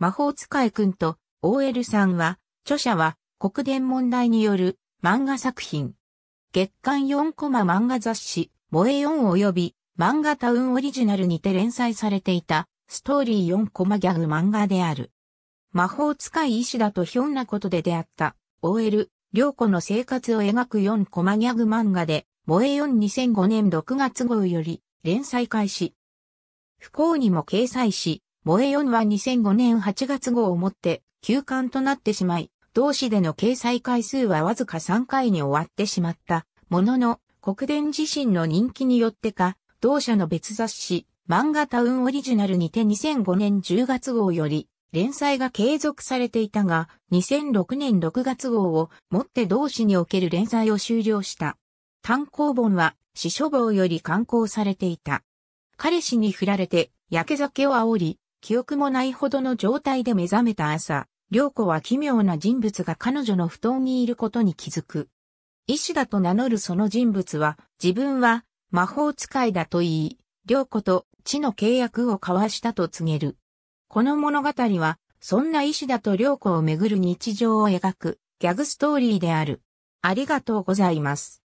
魔法使いくんと OL さんは、著者は国伝問題による漫画作品。月刊4コマ漫画雑誌、萌え4及び漫画タウンオリジナルにて連載されていたストーリー4コマギャグ漫画である。魔法使い医師だとひょんなことで出会った OL、良子の生活を描く4コマギャグ漫画で、萌え4 2005年6月号より連載開始。不幸にも掲載し、萌え4は2005年8月号をもって休刊となってしまい、同誌での掲載回数はわずか3回に終わってしまった。ものの、国電自身の人気によってか、同社の別雑誌、漫画タウンオリジナルにて2005年10月号より、連載が継続されていたが、2006年6月号をもって同誌における連載を終了した。単行本は、死書房より刊行されていた。彼氏に振られて、焼け酒を煽り、記憶もないほどの状態で目覚めた朝、良子は奇妙な人物が彼女の布団にいることに気づく。医師だと名乗るその人物は、自分は魔法使いだと言い、良子と地の契約を交わしたと告げる。この物語は、そんな医師だと良子をめぐる日常を描くギャグストーリーである。ありがとうございます。